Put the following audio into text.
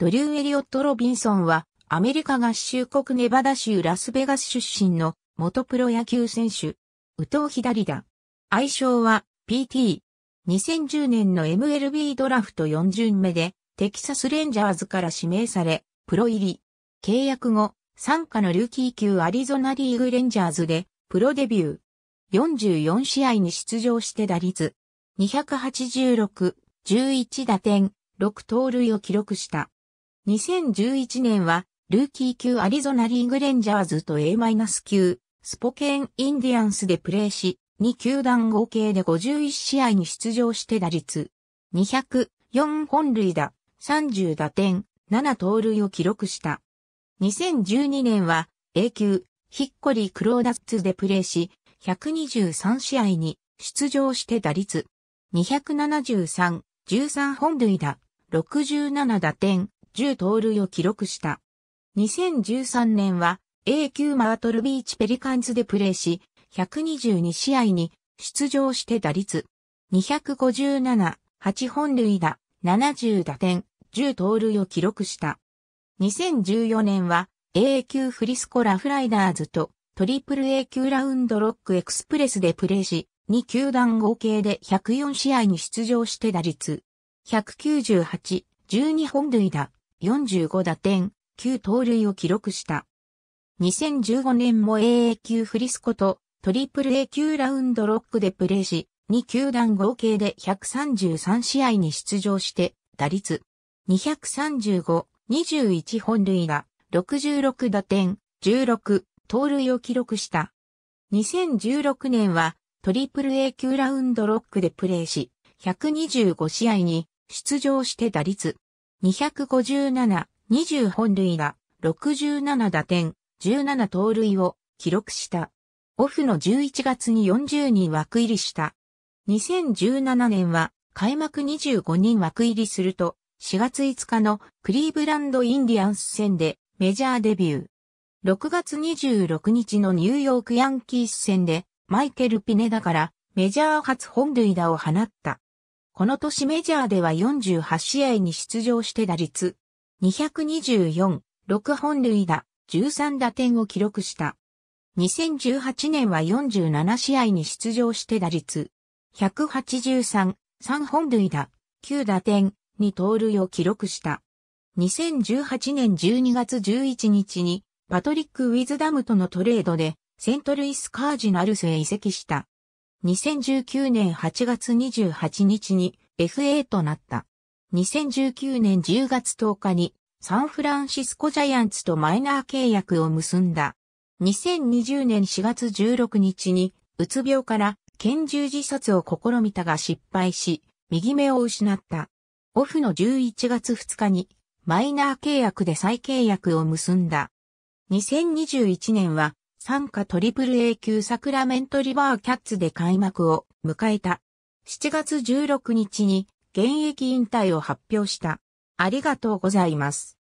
ドリュー・エリオット・ロビンソンは、アメリカ合衆国ネバダ州ラスベガス出身の元プロ野球選手、宇藤左だ。愛称は PT。2010年の MLB ドラフト4巡目で、テキサスレンジャーズから指名され、プロ入り。契約後、参加のルーキー級アリゾナリーグレンジャーズで、プロデビュー。44試合に出場して打率。286、11打点、6盗塁を記録した。2011年は、ルーキー級アリゾナリーグレンジャーズと A- 級、スポケンインディアンスでプレーし、2球団合計で51試合に出場して打率、204本塁打、30打点、7盗塁を記録した。2012年は A 級、ヒッコリー・クローダッツでプレーし、123試合に出場して打率、273、13本塁打、67打点、10盗塁を記録した。2013年は A 級マートルビーチペリカンズでプレーし、122試合に出場して打率257、8本塁打、70打点、10盗塁を記録した。2014年は A 級フリスコラフライダーズとトリプル A 級ラウンドロックエクスプレスでプレーし、2球団合計で104試合に出場して打率198、12本塁打、45打点、9盗塁を記録した。2015年も AA 級フリスコとトリプル A 級ラウンドロックでプレーし、2球団合計で133試合に出場して、打率235、21本塁打、66打点、16、盗塁を記録した。2016年はトリプル A 級ラウンドロックでプレーし、125試合に出場して打率257、20本塁打、67打点、17盗塁を記録した。オフの11月に40人枠入りした。2017年は開幕25人枠入りすると、4月5日のクリーブランドインディアンス戦でメジャーデビュー。6月26日のニューヨークヤンキース戦でマイケル・ピネダからメジャー初本塁打を放った。この年メジャーでは48試合に出場して打率224、6本塁打、13打点を記録した。2018年は47試合に出場して打率183、3本塁打、9打点、2盗塁を記録した。2018年12月11日にパトリック・ウィズダムとのトレードでセントルイス・カージナルスへ移籍した。2019年8月28日に FA となった。2019年10月10日にサンフランシスコジャイアンツとマイナー契約を結んだ。2020年4月16日にうつ病から拳銃自殺を試みたが失敗し、右目を失った。オフの11月2日にマイナー契約で再契約を結んだ。2021年は参加トリプル A 級サクラメントリバーキャッツで開幕を迎えた。7月16日に現役引退を発表した。ありがとうございます。